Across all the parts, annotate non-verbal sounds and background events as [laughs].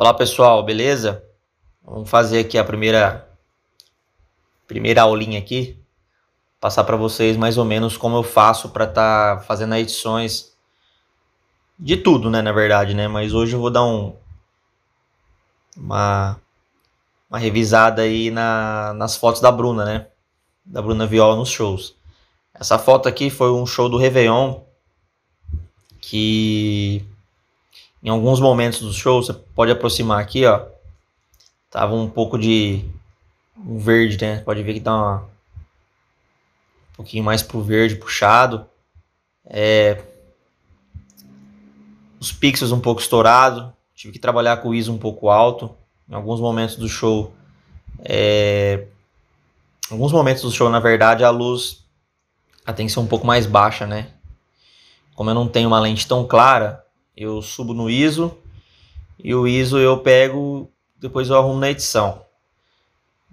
Olá pessoal, beleza? Vamos fazer aqui a primeira primeira aulinha aqui, passar para vocês mais ou menos como eu faço para estar tá fazendo edições de tudo, né, na verdade, né? Mas hoje eu vou dar um uma uma revisada aí na, nas fotos da Bruna, né? Da Bruna Viola nos shows. Essa foto aqui foi um show do Réveillon que em alguns momentos do show, você pode aproximar aqui, ó. Tava um pouco de verde, né? Pode ver que dá tá uma, um pouquinho mais pro verde puxado. É, os pixels um pouco estourado. Tive que trabalhar com o ISO um pouco alto. Em alguns momentos do show, é, alguns momentos do show, na verdade, a luz ela tem que ser um pouco mais baixa, né? Como eu não tenho uma lente tão clara, eu subo no ISO e o ISO eu pego, depois eu arrumo na edição.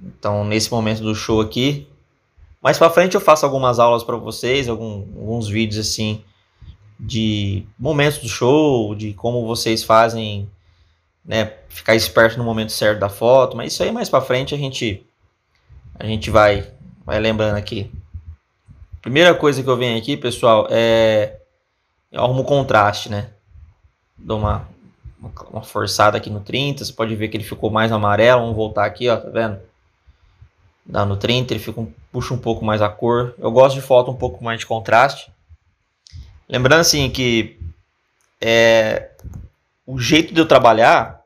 Então, nesse momento do show aqui, mais para frente eu faço algumas aulas para vocês, algum, alguns vídeos assim de momentos do show, de como vocês fazem, né, ficar esperto no momento certo da foto, mas isso aí mais para frente a gente a gente vai vai lembrando aqui. Primeira coisa que eu venho aqui, pessoal, é eu arrumo contraste, né? dou uma, uma forçada aqui no 30, você pode ver que ele ficou mais amarelo, vamos voltar aqui, ó, tá vendo? Dá no 30, ele fica um, puxa um pouco mais a cor. Eu gosto de foto um pouco mais de contraste. Lembrando assim que é, o jeito de eu trabalhar,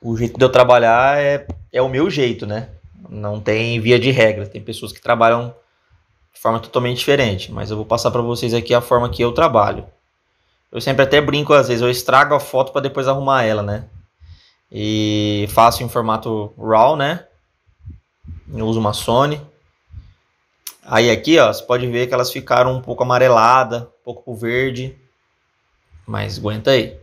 o jeito de eu trabalhar é, é o meu jeito, né? Não tem via de regra, tem pessoas que trabalham de forma totalmente diferente, mas eu vou passar para vocês aqui a forma que eu trabalho. Eu sempre até brinco às vezes, eu estrago a foto para depois arrumar ela, né? E faço em formato RAW, né? Eu uso uma Sony. Aí aqui, ó, você pode ver que elas ficaram um pouco amarelada, um pouco verde. Mas aguenta aí.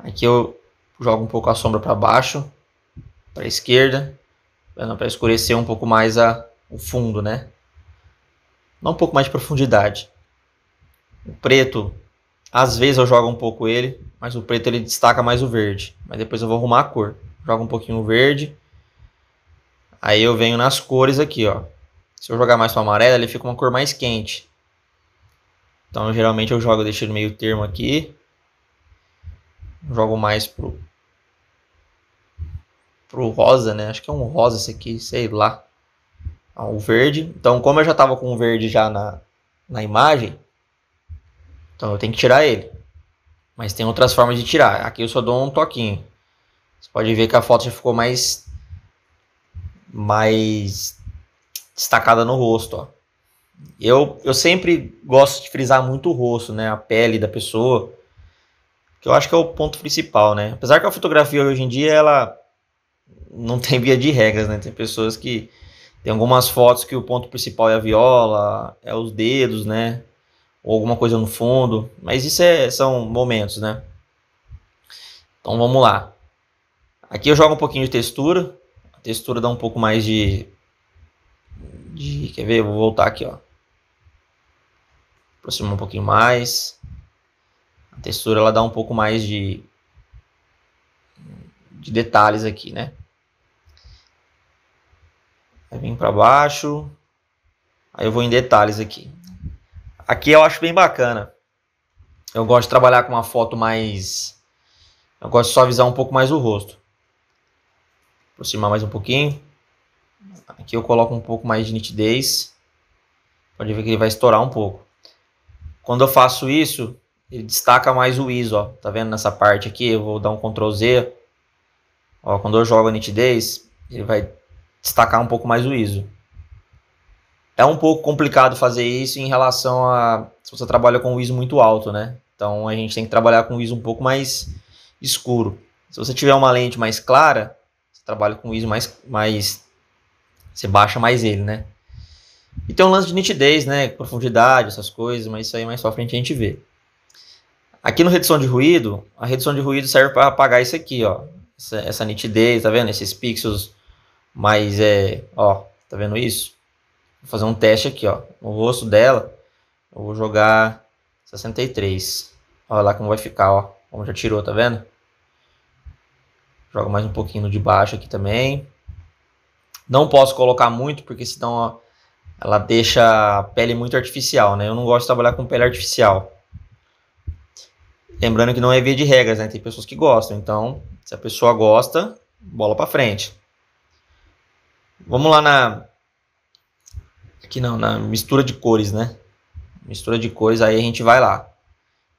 Aqui eu jogo um pouco a sombra para baixo, para esquerda, para escurecer um pouco mais a, o fundo, né? Dá um pouco mais de profundidade. O preto às vezes eu jogo um pouco ele, mas o preto ele destaca mais o verde. Mas depois eu vou arrumar a cor. Jogo um pouquinho o verde. Aí eu venho nas cores aqui, ó. Se eu jogar mais pro amarelo, ele fica uma cor mais quente. Então, geralmente eu jogo, deixo no meio termo aqui. Jogo mais pro pro rosa, né? Acho que é um rosa esse aqui, sei lá. Ah, o verde. Então, como eu já estava com o verde já na, na imagem, então eu tenho que tirar ele. Mas tem outras formas de tirar. Aqui eu só dou um toquinho. Você pode ver que a foto já ficou mais mais destacada no rosto, ó. Eu, eu sempre gosto de frisar muito o rosto, né, a pele da pessoa, que eu acho que é o ponto principal, né? Apesar que a fotografia hoje em dia ela não [laughs] tem via de regras, né? Tem pessoas que tem algumas fotos que o ponto principal é a viola, é os dedos, né? ou alguma coisa no fundo, mas isso é, são momentos, né? Então vamos lá. Aqui eu jogo um pouquinho de textura, a textura dá um pouco mais de, de quer ver? Eu vou voltar aqui, ó. Aproximar um pouquinho mais. A textura ela dá um pouco mais de de detalhes aqui, né? Vai vir para baixo. Aí eu vou em detalhes aqui. Aqui eu acho bem bacana. Eu gosto de trabalhar com uma foto mais. Eu gosto de suavizar um pouco mais o rosto. Aproximar mais um pouquinho. Aqui eu coloco um pouco mais de nitidez. Pode ver que ele vai estourar um pouco. Quando eu faço isso, ele destaca mais o ISO, ó. Tá vendo nessa parte aqui? Eu vou dar um Ctrl Z. Ó, quando eu jogo a nitidez, ele vai destacar um pouco mais o ISO. É um pouco complicado fazer isso em relação a se você trabalha com o ISO muito alto, né? Então a gente tem que trabalhar com o ISO um pouco mais escuro. Se você tiver uma lente mais clara, você trabalha com o ISO mais, mais você baixa mais ele, né? E tem um lance de nitidez, né? Profundidade, essas coisas, mas isso aí mais pra frente a gente vê. Aqui no redução de ruído, a redução de ruído serve para apagar isso aqui, ó. Essa, essa, nitidez, tá vendo? Esses pixels mais, é, ó, tá vendo isso? Vou fazer um teste aqui, ó. No rosto dela, eu vou jogar 63. Olha lá como vai ficar, ó. Como já tirou, tá vendo? Jogo mais um pouquinho no de baixo aqui também. Não posso colocar muito, porque senão ó, ela deixa a pele muito artificial, né? Eu não gosto de trabalhar com pele artificial. Lembrando que não é via de regras, né? Tem pessoas que gostam. Então, se a pessoa gosta, bola para frente. Vamos lá na Aqui não, na mistura de cores, né? Mistura de cores, aí a gente vai lá.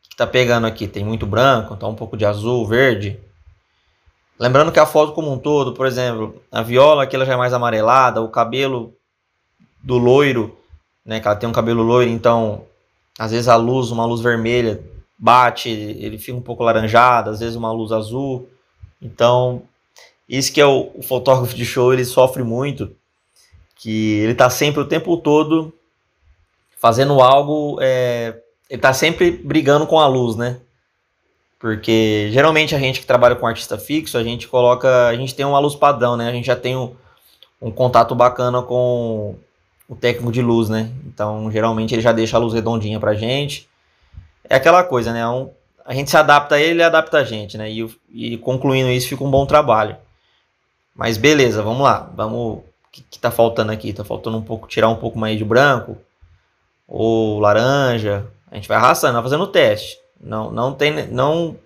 O que tá pegando aqui? Tem muito branco, então um pouco de azul, verde. Lembrando que a foto como um todo, por exemplo, a viola aqui ela já é mais amarelada, o cabelo do loiro, né? Que ela tem um cabelo loiro, então às vezes a luz, uma luz vermelha, bate, ele fica um pouco laranjado, às vezes uma luz azul. Então, isso que é o, o fotógrafo de show, ele sofre muito que ele está sempre o tempo todo fazendo algo, é, ele está sempre brigando com a luz, né? Porque geralmente a gente que trabalha com artista fixo, a gente coloca, a gente tem uma luz padrão, né? A gente já tem um, um contato bacana com o técnico de luz, né? Então, geralmente ele já deixa a luz redondinha para gente. É aquela coisa, né? É um, a gente se adapta a ele, ele adapta a gente, né? E, e concluindo isso, fica um bom trabalho. Mas beleza, vamos lá. Vamos que, que tá faltando aqui? Tá faltando um pouco, tirar um pouco mais de branco ou laranja. A gente vai arrastando, vai fazendo o teste. Não, não tem, não.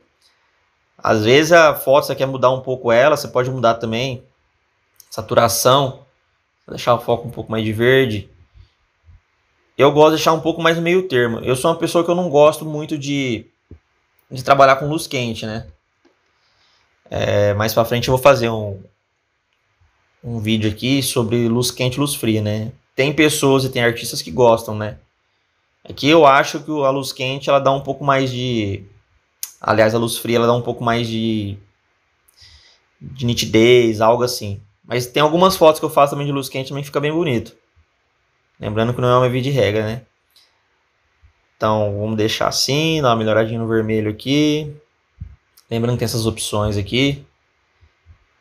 Às vezes a foto você quer mudar um pouco ela, você pode mudar também saturação, deixar o foco um pouco mais de verde. Eu gosto de deixar um pouco mais no meio termo. Eu sou uma pessoa que eu não gosto muito de, de trabalhar com luz quente, né? É, mais para frente eu vou fazer um, um vídeo aqui sobre luz quente e luz fria, né? Tem pessoas e tem artistas que gostam, né? Aqui é eu acho que a luz quente ela dá um pouco mais de. Aliás, a luz fria ela dá um pouco mais de. de nitidez, algo assim. Mas tem algumas fotos que eu faço também de luz quente também fica bem bonito. Lembrando que não é uma evidência de regra, né? Então vamos deixar assim, dar uma melhoradinha no vermelho aqui. Lembrando que tem essas opções aqui.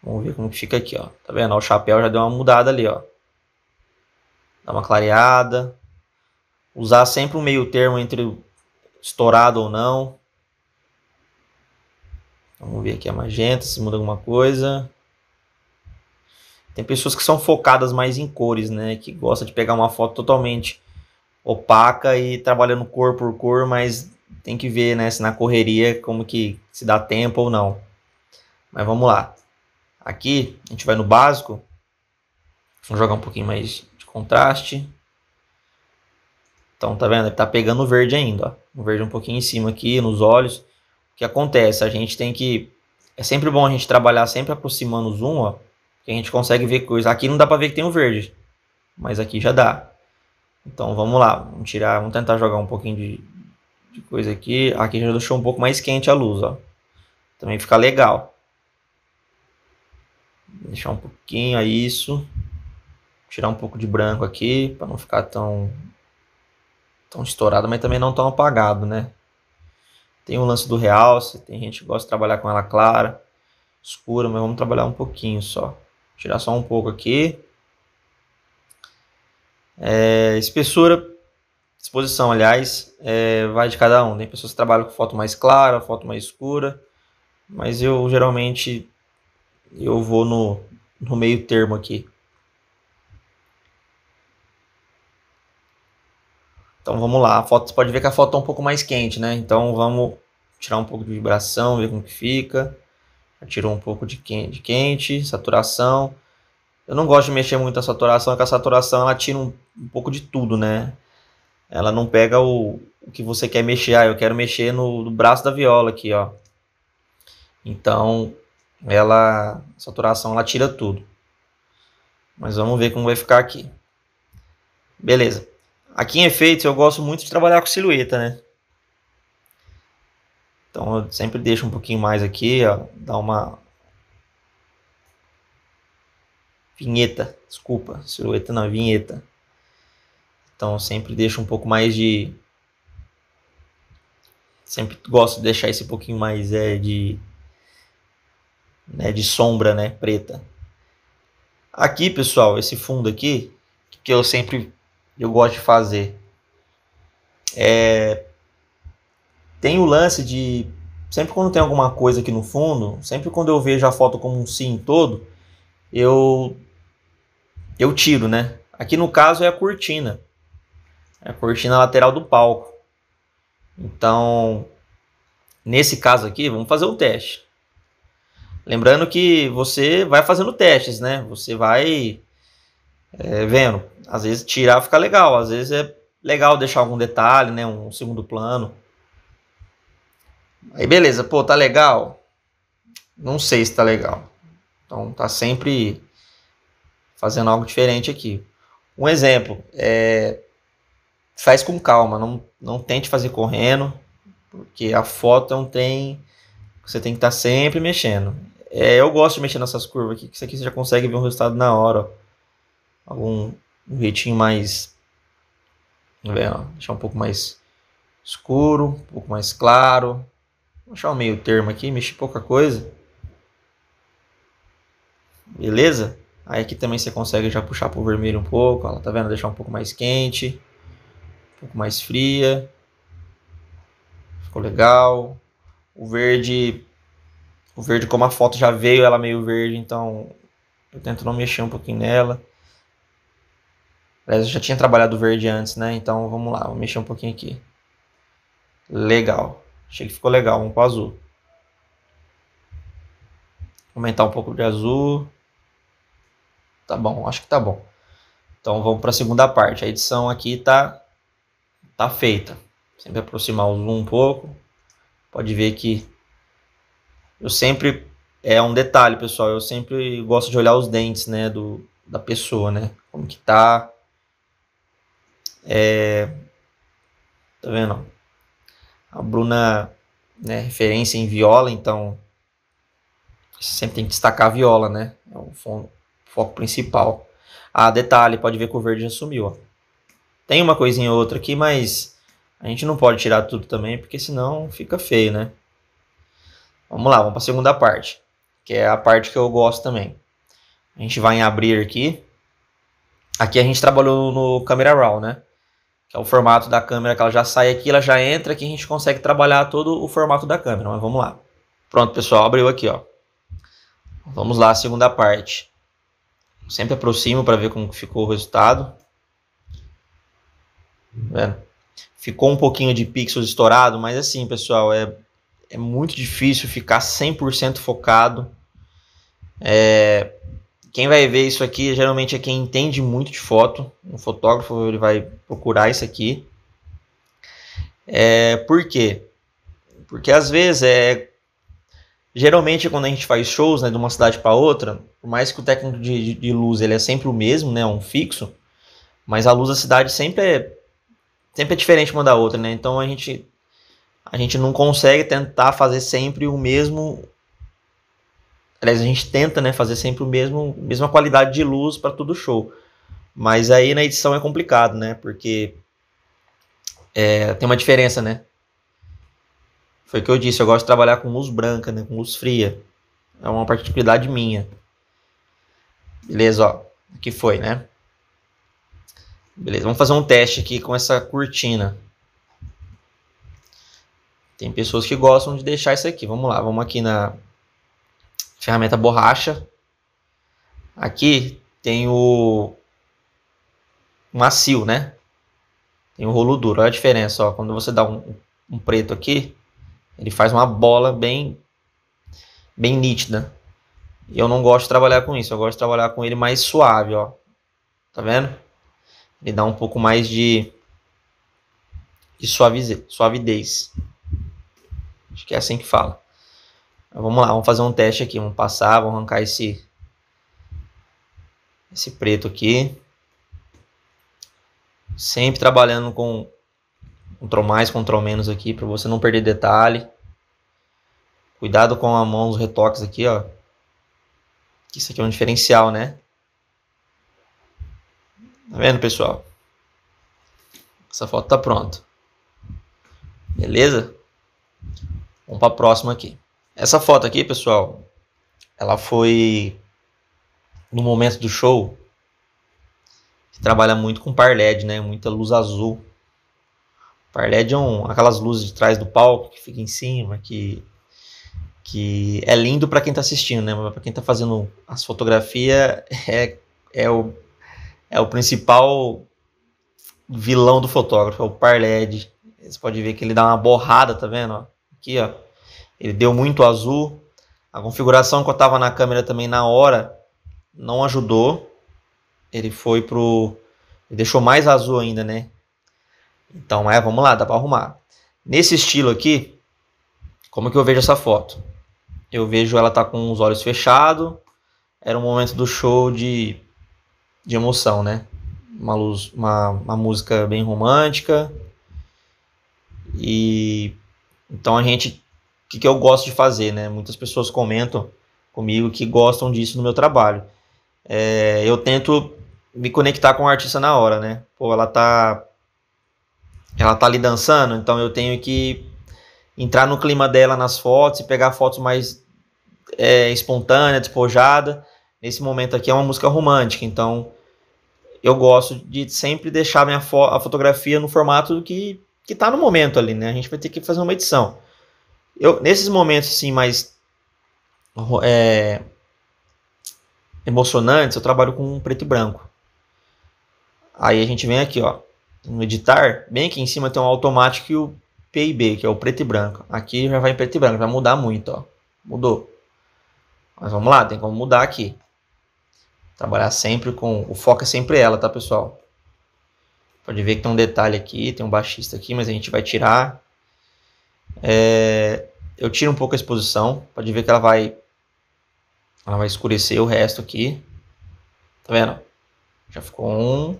Vamos ver como fica aqui, ó. Tá vendo? O chapéu já deu uma mudada ali, ó. Dá uma clareada. Usar sempre o um meio termo entre estourado ou não. Vamos ver aqui a é magenta, se muda alguma coisa. Tem pessoas que são focadas mais em cores, né? Que gosta de pegar uma foto totalmente opaca e trabalhando cor por cor, mas tem que ver, né, se na correria como que se dá tempo ou não. Mas vamos lá. Aqui a gente vai no básico. Vamos jogar um pouquinho mais de contraste. Então, tá vendo? Ele tá pegando o verde ainda, ó. O verde um pouquinho em cima aqui, nos olhos. O que acontece? A gente tem que... É sempre bom a gente trabalhar sempre aproximando o zoom, ó. Que a gente consegue ver coisa. Aqui não dá pra ver que tem o um verde. Mas aqui já dá. Então, vamos lá. Vamos tirar... Vamos tentar jogar um pouquinho de, de coisa aqui. Aqui já deixou um pouco mais quente a luz, ó. Também fica legal. Deixar um pouquinho a isso. Tirar um pouco de branco aqui, para não ficar tão, tão estourado, mas também não tão apagado, né? Tem o lance do realce, tem gente que gosta de trabalhar com ela clara, escura, mas vamos trabalhar um pouquinho só. Tirar só um pouco aqui. É, espessura, exposição, aliás, é, vai de cada um. Tem pessoas que trabalham com foto mais clara, foto mais escura, mas eu geralmente eu vou no, no meio termo aqui. Então vamos lá, a foto, você pode ver que a foto está um pouco mais quente, né? Então vamos tirar um pouco de vibração, ver como que fica. tirou um pouco de quente, de quente, saturação. Eu não gosto de mexer muito a saturação, porque a saturação ela tira um, um pouco de tudo, né? Ela não pega o, o que você quer mexer. Ah, eu quero mexer no, no braço da viola aqui, ó. Então, ela, saturação, ela tira tudo. Mas vamos ver como vai ficar aqui. Beleza. Aqui em efeitos eu gosto muito de trabalhar com silhueta, né? Então eu sempre deixo um pouquinho mais aqui, ó, dá uma vinheta, desculpa, silhueta não, vinheta. Então sempre deixo um pouco mais de sempre gosto de deixar esse pouquinho mais é de né, de sombra né, preta. Aqui, pessoal, esse fundo aqui, que eu sempre eu gosto de fazer, é, tem o lance de, sempre quando tem alguma coisa aqui no fundo, sempre quando eu vejo a foto como um sim todo, eu, eu tiro, né? Aqui no caso é a cortina, é a cortina lateral do palco. Então, nesse caso aqui, vamos fazer um teste. Lembrando que você vai fazendo testes, né? Você vai é, vendo. Às vezes tirar fica legal, às vezes é legal deixar algum detalhe, né? Um segundo plano. Aí beleza, pô, tá legal? Não sei se tá legal. Então tá sempre fazendo algo diferente aqui. Um exemplo, é, faz com calma, não, não tente fazer correndo, porque a foto é um trem você tem que estar tá sempre mexendo. É, eu gosto de mexer nessas curvas aqui, que isso aqui você já consegue ver um resultado na hora. Ó. Algum um jeitinho mais. Tá ver, deixar um pouco mais escuro, um pouco mais claro. Vou achar um meio termo aqui, mexer pouca coisa. Beleza? Aí aqui também você consegue já puxar pro vermelho um pouco, ó, tá vendo? Deixar um pouco mais quente, um pouco mais fria. Ficou legal. O verde. O verde, como a foto já veio, ela meio verde, então eu tento não mexer um pouquinho nela. Aliás, eu já tinha trabalhado verde antes, né? Então vamos lá, vou mexer um pouquinho aqui. Legal. Achei que ficou legal, um para azul. Aumentar um pouco de azul. Tá bom, acho que tá bom. Então vamos para a segunda parte. A edição aqui tá tá feita. Sempre aproximar o zoom um pouco pode ver que eu sempre é um detalhe, pessoal, eu sempre gosto de olhar os dentes, né, do da pessoa, né? Como que tá? É, tá vendo? A Bruna, né, referência em viola, então sempre tem que destacar a viola, né? É o foco principal. Ah, detalhe, pode ver que o verde já sumiu, ó. Tem uma coisinha ou outra aqui, mas a gente não pode tirar tudo também, porque senão fica feio, né? Vamos lá, vamos para a segunda parte, que é a parte que eu gosto também. A gente vai em abrir aqui. Aqui a gente trabalhou no Camera Raw, né? Que é o formato da câmera que ela já sai aqui, ela já entra aqui, a gente consegue trabalhar todo o formato da câmera. Mas vamos lá. Pronto, pessoal, abriu aqui, ó. Vamos lá, a segunda parte. Sempre aproximo para ver como ficou o resultado. Tá vendo? ficou um pouquinho de pixels estourado, mas assim, pessoal, é, é muito difícil ficar 100% focado. É, quem vai ver isso aqui geralmente é quem entende muito de foto. Um fotógrafo ele vai procurar isso aqui. É, por quê? Porque às vezes é. Geralmente quando a gente faz shows né, de uma cidade para outra, por mais que o técnico de, de, luz ele é sempre o mesmo, né, um fixo, mas a luz da cidade sempre é sempre é diferente uma da outra, né? Então a gente a gente não consegue tentar fazer sempre o mesmo aliás, a gente tenta, né, fazer sempre o mesmo mesma qualidade de luz para todo show. Mas aí na edição é complicado, né? Porque é, tem uma diferença, né? Foi o que eu disse, eu gosto de trabalhar com luz branca, né, com luz fria. É uma particularidade minha. Beleza, ó. Aqui foi, né? Beleza, vamos fazer um teste aqui com essa cortina. Tem pessoas que gostam de deixar isso aqui. Vamos lá, vamos aqui na ferramenta borracha. Aqui tem o macio, né? Tem o rolo duro. Olha a diferença, ó. Quando você dá um, um preto aqui, ele faz uma bola bem, bem nítida. E eu não gosto de trabalhar com isso. Eu gosto de trabalhar com ele mais suave, ó. Tá vendo? Ele dá um pouco mais de, de suavize, suavidez. Acho que é assim que fala. Então, vamos lá, vamos fazer um teste aqui. Vamos passar, vamos arrancar esse, esse preto aqui. Sempre trabalhando com control mais, control menos aqui, para você não perder detalhe. Cuidado com a mão, os retoques aqui, ó. Isso aqui é um diferencial, né? Tá vendo, pessoal? Essa foto tá pronta. Beleza? Vamos para a próxima aqui. Essa foto aqui, pessoal, ela foi no momento do show. Que trabalha muito com par LED, né? Muita luz azul. Par LED é um, aquelas luzes de trás do palco que fica em cima, que que é lindo para quem está assistindo, né? Mas para quem está fazendo as fotografias é é o é o principal vilão do fotógrafo, é o par LED. Você pode ver que ele dá uma borrada, tá vendo? Aqui, ó. Ele deu muito azul. A configuração que eu tava na câmera também na hora não ajudou. Ele foi pro... Ele deixou mais azul ainda, né? Então, é, vamos lá, dá para arrumar. Nesse estilo aqui, como que eu vejo essa foto? Eu vejo ela tá com os olhos fechados. Era um momento do show de de emoção, né? Uma, luz, uma, uma música bem romântica. E então a gente. O que, que eu gosto de fazer, né? Muitas pessoas comentam comigo que gostam disso no meu trabalho. É, eu tento me conectar com o artista na hora, né? Pô, ela tá ela tá ali dançando, então eu tenho que entrar no clima dela nas fotos e pegar fotos mais é, espontânea, despojada. Nesse momento aqui é uma música romântica, então eu gosto de sempre deixar minha fo a fotografia no formato que que tá no momento ali, né? A gente vai ter que fazer uma edição. Eu nesses momentos assim mais é, emocionantes, eu trabalho com preto e branco. Aí a gente vem aqui, ó, no editar, bem aqui em cima tem um automático e o PIB, que é o preto e branco. Aqui já vai em preto e branco, vai mudar muito, ó. Mudou. Mas vamos lá, tem como mudar aqui. Trabalhar sempre com. O foco é sempre ela, tá, pessoal? Pode ver que tem um detalhe aqui, tem um baixista aqui, mas a gente vai tirar. É, eu tiro um pouco a exposição. Pode ver que ela vai. Ela vai escurecer o resto aqui. Tá vendo? Já ficou um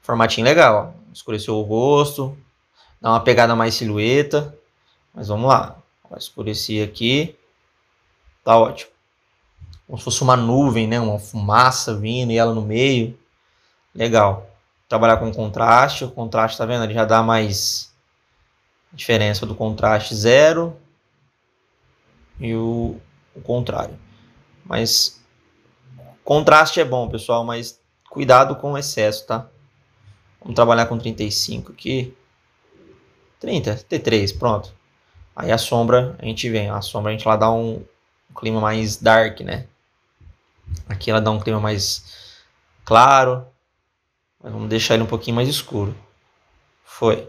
formatinho legal. Ó. Escureceu o rosto. Dá uma pegada mais silhueta. Mas vamos lá. vai escureci aqui. Tá ótimo como se fosse uma nuvem, né? Uma fumaça vindo e ela no meio. Legal. Trabalhar com contraste. O contraste, tá vendo? Ele já dá mais diferença do contraste zero e o, o contrário. Mas contraste é bom, pessoal, mas cuidado com o excesso, tá? Vamos trabalhar com 35 aqui. 30, T3, pronto. Aí a sombra a gente vem. A sombra a gente lá dá um, um clima mais dark, né? Aqui ela dá um clima mais claro. Mas vamos deixar ele um pouquinho mais escuro. Foi.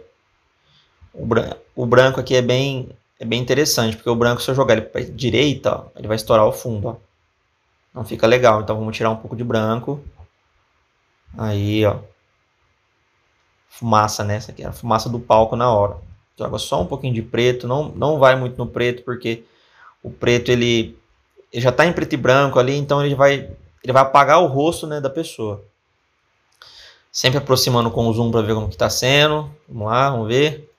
O, bran o branco aqui é bem, é bem interessante, porque o branco, se eu jogar ele para direita, ó, ele vai estourar o fundo. Ó. Não fica legal. Então vamos tirar um pouco de branco. Aí, ó. Fumaça, né? Essa aqui a fumaça do palco na hora. Joga só um pouquinho de preto. Não, não vai muito no preto, porque o preto ele ele já está em preto e branco ali, então ele vai, ele vai apagar o rosto né, da pessoa. Sempre aproximando com o zoom para ver como que está sendo. Vamos lá, vamos ver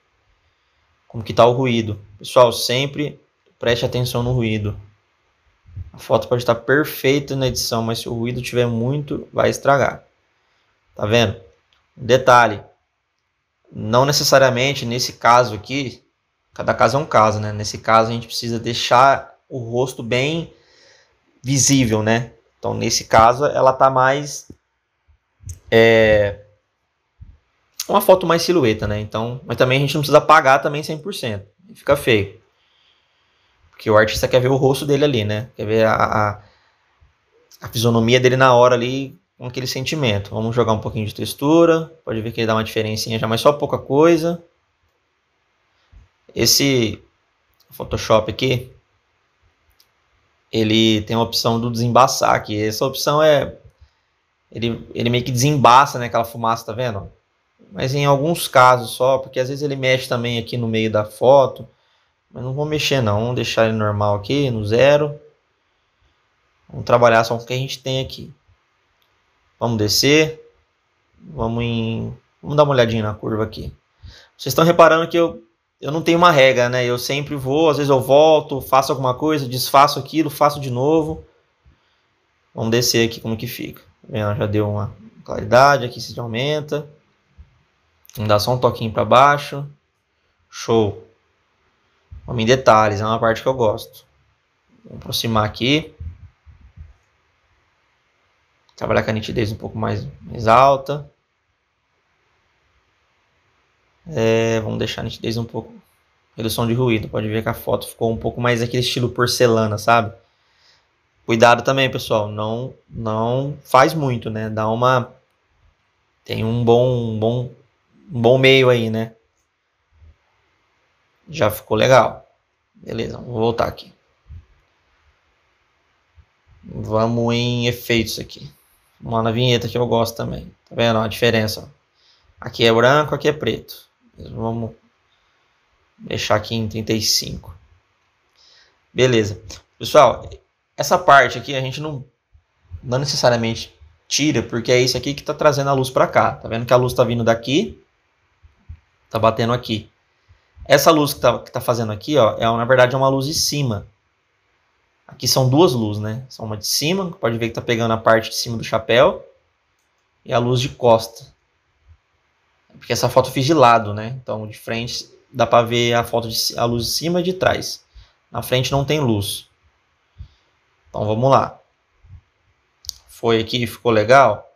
como que está o ruído. Pessoal, sempre preste atenção no ruído. A foto pode estar perfeita na edição, mas se o ruído tiver muito, vai estragar. Tá vendo? Detalhe, não necessariamente nesse caso aqui, cada caso é um caso, né? Nesse caso a gente precisa deixar o rosto bem visível, né? Então, nesse caso, ela tá mais. É, uma foto mais silhueta, né? Então, mas também a gente não precisa apagar também 100%. Fica feio. Porque o artista quer ver o rosto dele ali, né? Quer ver a, a, a fisionomia dele na hora ali, com aquele sentimento. Vamos jogar um pouquinho de textura. Pode ver que ele dá uma diferencinha já, mas só pouca coisa. Esse Photoshop aqui, ele tem a opção do desembaçar aqui. Essa opção é. Ele, ele meio que desembaça né, aquela fumaça, tá vendo? Mas em alguns casos só, porque às vezes ele mexe também aqui no meio da foto. Mas não vou mexer não, vamos deixar ele normal aqui, no zero. Vamos trabalhar só com o que a gente tem aqui. Vamos descer. Vamos em... Vamos dar uma olhadinha na curva aqui. Vocês estão reparando que eu eu não tenho uma regra, né? Eu sempre vou, às vezes eu volto, faço alguma coisa, desfaço aquilo, faço de novo. Vamos descer aqui como que fica. Já deu uma claridade, aqui se aumenta. Vamos dar só um toquinho para baixo. Show. Vamos em detalhes, é uma parte que eu gosto. Vamos aproximar aqui. Trabalhar com a nitidez um pouco mais, mais alta. É, vamos deixar a nitidez um pouco. Redução de ruído. Pode ver que a foto ficou um pouco mais aquele estilo porcelana, sabe? Cuidado também, pessoal. Não, não faz muito, né? Dá uma. Tem um bom, um bom, um bom meio aí, né? Já ficou legal. Beleza, vou voltar aqui. Vamos em efeitos aqui. Vamos lá na vinheta que eu gosto também. Tá vendo a diferença? Aqui é branco, aqui é preto. Vamos deixar aqui em 35. Beleza. Pessoal, essa parte aqui a gente não, não necessariamente tira, porque é isso aqui que está trazendo a luz para cá. Tá vendo que a luz está vindo daqui, está batendo aqui. Essa luz que está tá fazendo aqui, ó, é, na verdade é uma luz de cima. Aqui são duas luzes, né? São uma de cima, pode ver que está pegando a parte de cima do chapéu, e a luz de costa. Porque essa foto eu fiz de lado, né? Então, de frente dá para ver a foto de a luz de cima e de trás. Na frente não tem luz. Então, vamos lá. Foi aqui, ficou legal?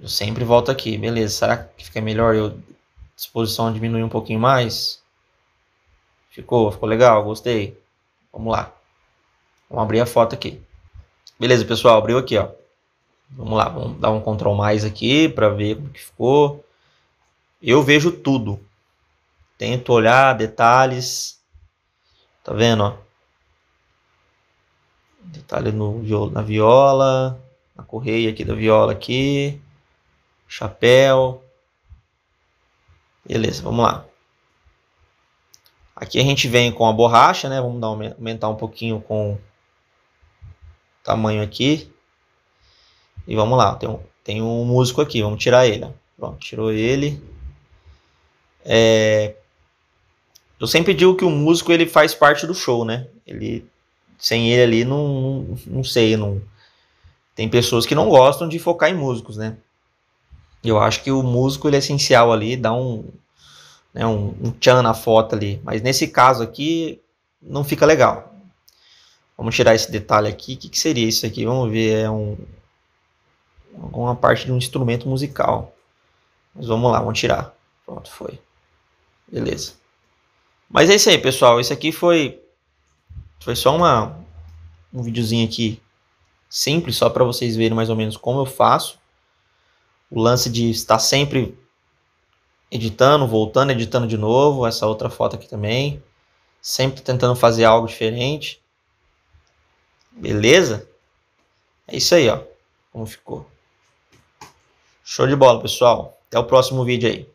Eu sempre volto aqui, beleza. Será que fica melhor eu disposição diminuir um pouquinho mais? Ficou, ficou legal, gostei. Vamos lá. Vamos abrir a foto aqui. Beleza, pessoal, abriu aqui, ó. Vamos lá, vamos dar um control mais aqui para ver como que ficou. Eu vejo tudo. Tento olhar detalhes. Tá vendo, ó? Detalhe no, na viola, na correia aqui da viola aqui, chapéu. Beleza, vamos lá. Aqui a gente vem com a borracha, né? Vamos dar, aumentar um pouquinho com o tamanho aqui. E vamos lá, tem um, tem um músico aqui, vamos tirar ele. Pronto, tirou ele. É, eu sempre digo que o músico ele faz parte do show, né? Ele sem ele ali não, não sei, não tem pessoas que não gostam de focar em músicos, né? Eu acho que o músico ele é essencial ali, dá um né, um, um tchan na foto ali, mas nesse caso aqui não fica legal. Vamos tirar esse detalhe aqui. O que, que seria isso aqui? Vamos ver, é um alguma parte de um instrumento musical. Mas vamos lá, vamos tirar. Pronto, foi. Beleza. Mas é isso aí, pessoal. Esse aqui foi foi só uma um videozinho aqui simples, só para vocês verem mais ou menos como eu faço. O lance de estar sempre editando, voltando, editando de novo. Essa outra foto aqui também. Sempre tentando fazer algo diferente. Beleza? É isso aí, ó. Como ficou. Show de bola, pessoal. Até o próximo vídeo aí.